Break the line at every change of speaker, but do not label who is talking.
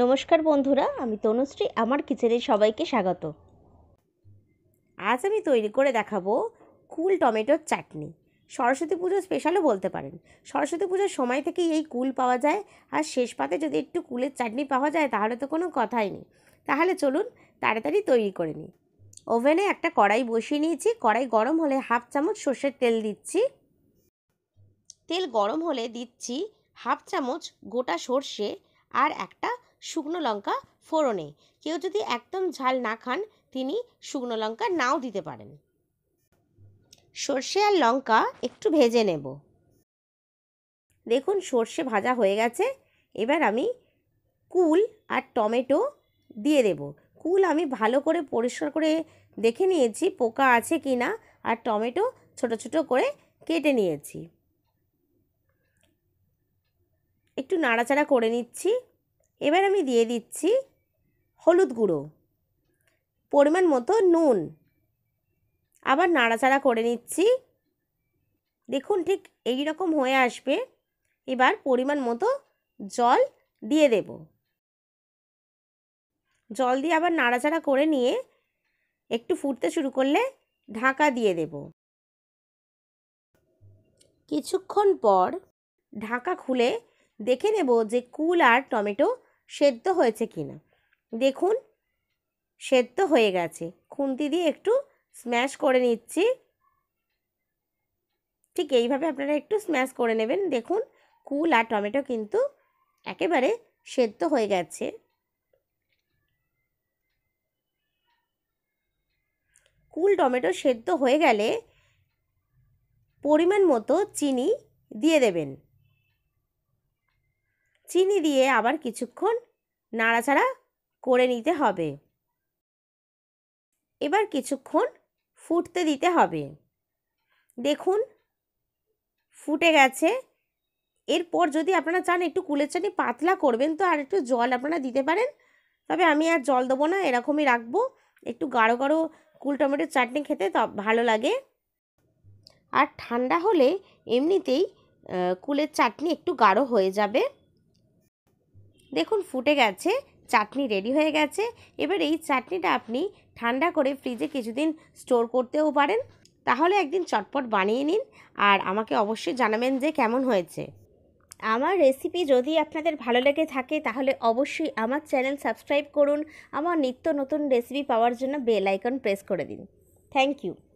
নমস্কার বন্ধুরা আমি তনুশ্রী আমার কিচেনে সবাইকে স্বাগত আজ আমি তৈরি করে দেখাবো কুল টমেটোর চাটনি সরস্বতী পুজো স্পেশালও বলতে পারেন সরস্বতী পুজোর সময় থেকেই এই কুল পাওয়া যায় আর শেষ পাতে যদি একটু কুলের চাটনি পাওয়া যায় তাহলে তো কোনো কথাই নেই তাহলে চলুন তাড়াতাড়ি তৈরি করে নিই ওভেনে একটা কড়াই বসিয়ে নিয়েছি কড়াই গরম হলে হাফ চামচ সর্ষের তেল দিচ্ছি তেল গরম হলে দিচ্ছি হাফ চামচ গোটা সর্ষে আর একটা শুকনো লঙ্কা ফোড়নে কেউ যদি একদম ঝাল না খান তিনি শুকনো লঙ্কা নাও দিতে পারেন সর্ষে আর লঙ্কা একটু ভেজে নেব দেখুন সর্ষে ভাজা হয়ে গেছে এবার আমি কুল আর টমেটো দিয়ে দেব কুল আমি ভালো করে পরিষ্কার করে দেখে নিয়েছি পোকা আছে কি না আর টমেটো ছোট ছোট করে কেটে নিয়েছি একটু নাড়াচাড়া করে নিচ্ছি এবার আমি দিয়ে দিচ্ছি হলুদ গুঁড়ো পরিমাণ মতো নুন আবার নাড়াচাড়া করে নিচ্ছি দেখুন ঠিক এই রকম হয়ে আসবে এবার পরিমাণ মতো জল দিয়ে দেব জল দিয়ে আবার নাড়াচাড়া করে নিয়ে একটু ফুটতে শুরু করলে ঢাকা দিয়ে দেব কিছুক্ষণ পর ঢাকা খুলে দেখে নেব যে কুল আর টমেটো সেদ্ধ হয়েছে কি না দেখুন সেদ্ধ হয়ে গেছে খুন্তি দিয়ে একটু স্ম্যাশ করে নিচ্ছি ঠিক এইভাবে আপনারা একটু স্ম্যাশ করে নেবেন দেখুন কুল আর টমেটো কিন্তু একেবারে সেদ্ধ হয়ে গেছে কুল টমেটো সেদ্ধ হয়ে গেলে পরিমাণ মতো চিনি দিয়ে দেবেন চিনি দিয়ে আবার কিছুক্ষণ নাড়াচাড়া করে নিতে হবে এবার কিছুক্ষণ ফুটতে দিতে হবে দেখুন ফুটে গেছে এরপর যদি আপনারা চান একটু কুলের চাটনি পাতলা করবেন তো আর একটু জল আপনারা দিতে পারেন তবে আমি আর জল দেবো না এরকমই রাখবো একটু গাঢ় গাঢ় কুল টমেটোর চাটনি খেতে ভালো লাগে আর ঠান্ডা হলে এমনিতেই কুলের চাটনি একটু গাঢ় হয়ে যাবে দেখুন ফুটে গেছে চাটনি রেডি হয়ে গেছে এবার এই চাটনিটা আপনি ঠান্ডা করে ফ্রিজে কিছুদিন স্টোর করতেও পারেন তাহলে একদিন চটপট বানিয়ে নিন আর আমাকে অবশ্যই জানাবেন যে কেমন হয়েছে আমার রেসিপি যদি আপনাদের ভালো লেগে থাকে তাহলে অবশ্যই আমার চ্যানেল সাবস্ক্রাইব করুন আমার নিত্য নতুন রেসিপি পাওয়ার জন্য বেল আইকন প্রেস করে দিন থ্যাংক ইউ